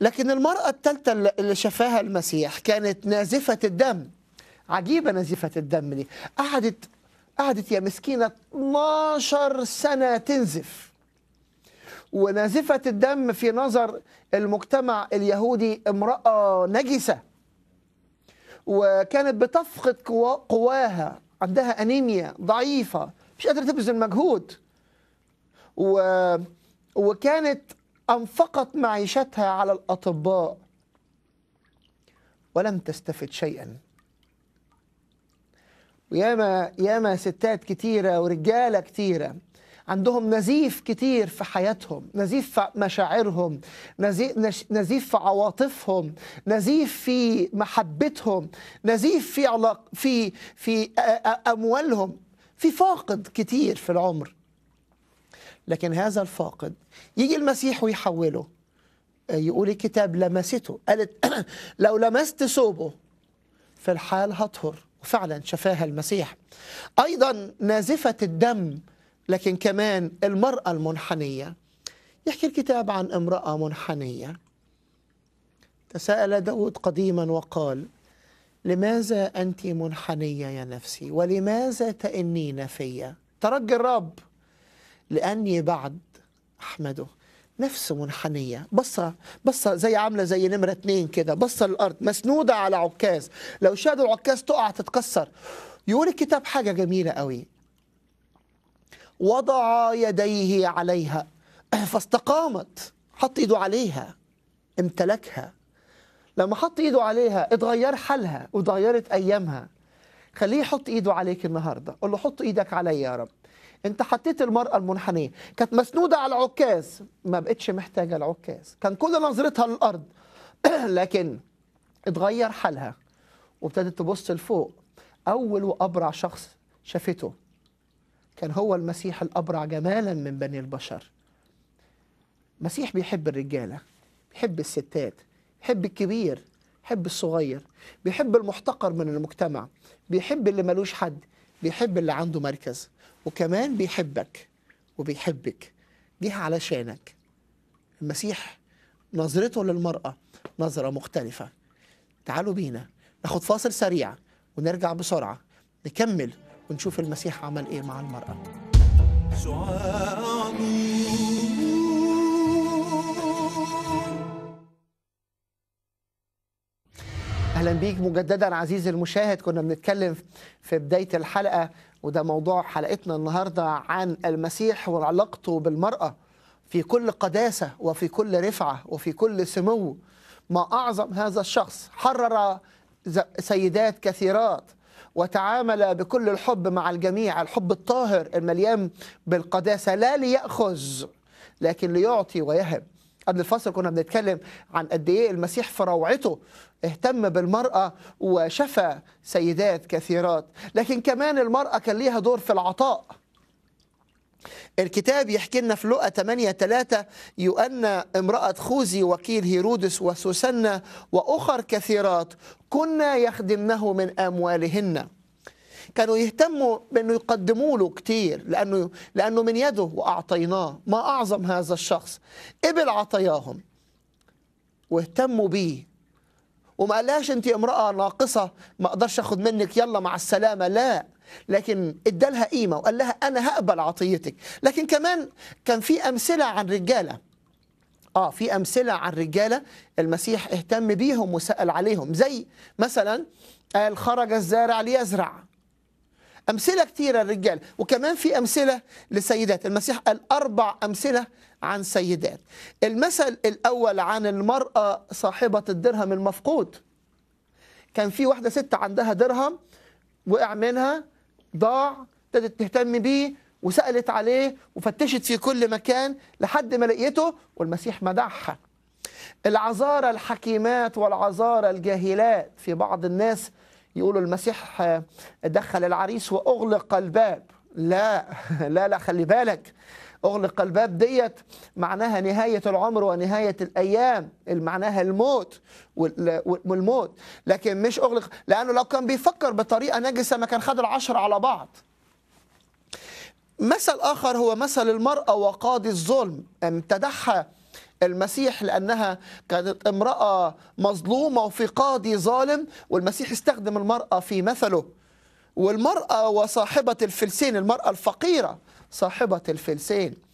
لكن المرأة الثالثة اللي شفاها المسيح كانت نازفة الدم عجيبة نازفة الدم دي قعدت قعدت يا مسكينة 12 سنة تنزف ونازفة الدم في نظر المجتمع اليهودي امرأة نجسة وكانت بتفقد قواها عندها أنيميا ضعيفة مش قادرة تبذل مجهود و... وكانت أنفقت معيشتها على الأطباء ولم تستفد شيئا وياما ياما ستات كتيرة ورجالة كتيرة عندهم نزيف كتير في حياتهم نزيف في مشاعرهم نزيف, نزيف في عواطفهم نزيف في محبتهم نزيف في علاق في في أموالهم في فاقد كتير في العمر لكن هذا الفاقد يجي المسيح ويحوله آه، يقول الكتاب لمسته قالت لو لمست ثوبه في الحال هطهر وفعلا شفاها المسيح أيضا نازفة الدم لكن كمان المرأة المنحنية يحكي الكتاب عن امرأة منحنية تساءل داود قديما وقال لماذا أنت منحنية يا نفسي ولماذا تأنين في ترجي الرب لأني بعد أحمده نفسه منحنية بصة بصة زي عاملة زي نمرة اتنين كده بصة للأرض مسنودة على عكاز لو شادوا العكاز تقع تتكسر يقول الكتاب حاجة جميلة قوي وضع يديه عليها فاستقامت حط ايده عليها امتلكها لما حط ايده عليها اتغير حالها وتغيرت ايامها خليه يحط ايده عليك النهارده قول له حط ايدك عليا يا رب انت حطيت المراه المنحنيه كانت مسنوده على العكاز ما بقتش محتاجه العكاز كان كل نظرتها للارض لكن اتغير حالها وابتدت تبص لفوق اول وابرع شخص شافته كان هو المسيح الابرع جمالا من بني البشر مسيح بيحب الرجاله بيحب الستات بيحب الكبير بيحب الصغير بيحب المحتقر من المجتمع بيحب اللي ملوش حد بيحب اللي عنده مركز وكمان بيحبك وبيحبك جه علشانك المسيح نظرته للمرأة نظرة مختلفة تعالوا بينا ناخد فاصل سريع ونرجع بسرعة نكمل ونشوف المسيح عمل ايه مع المرأة اهلا بيك مجددا عزيزي المشاهد كنا بنتكلم في بدايه الحلقه وده موضوع حلقتنا النهارده عن المسيح وعلاقته بالمرأة في كل قداسة وفي كل رفعة وفي كل سمو ما أعظم هذا الشخص حرر سيدات كثيرات وتعامل بكل الحب مع الجميع الحب الطاهر المليان بالقداسة لا ليأخذ لكن ليعطي ويهب قبل الفصل كنا بنتكلم عن قد ايه المسيح في روعته اهتم بالمرأة وشفى سيدات كثيرات لكن كمان المرأة كان ليها دور في العطاء الكتاب يحكي لنا في لقا 8 3 يؤن امرأة خوزي وكيل هيرودس وسوسنة وأخر كثيرات كنا يخدمنه من أموالهن كانوا يهتموا بأنه يقدموا له كثير لأنه, لأنه من يده وأعطيناه ما أعظم هذا الشخص قبل عطاياهم واهتموا بيه وما قالهاش انت امرأة ناقصة ما اقدرش اخذ منك يلا مع السلامة لا لكن ادالها قيمة وقال لها انا هقبل عطيتك لكن كمان كان في امثلة عن رجالة اه في امثلة عن رجالة المسيح اهتم بيهم وسأل عليهم زي مثلا قال خرج الزارع ليزرع امثله كثيره للرجال وكمان في امثله لسيدات المسيح قال اربع امثله عن سيدات المثل الاول عن المراه صاحبه الدرهم المفقود كان في واحده ست عندها درهم وقع منها ضاع ابتدت تهتم بيه وسالت عليه وفتشت في كل مكان لحد ما لقيته والمسيح مدحها العذارى الحكيمات والعذارى الجاهلات في بعض الناس يقولوا المسيح دخل العريس واغلق الباب لا لا لا خلي بالك اغلق الباب ديت معناها نهايه العمر ونهايه الايام معناها الموت والموت لكن مش اغلق لانه لو كان بيفكر بطريقه نجسه ما كان خد العشر على بعض مثل اخر هو مثل المراه وقاضي الظلم ام تدحى المسيح لأنها كانت امرأة مظلومة وفي قاضي ظالم والمسيح استخدم المرأة في مثله والمرأة وصاحبة الفلسين المرأة الفقيرة صاحبة الفلسين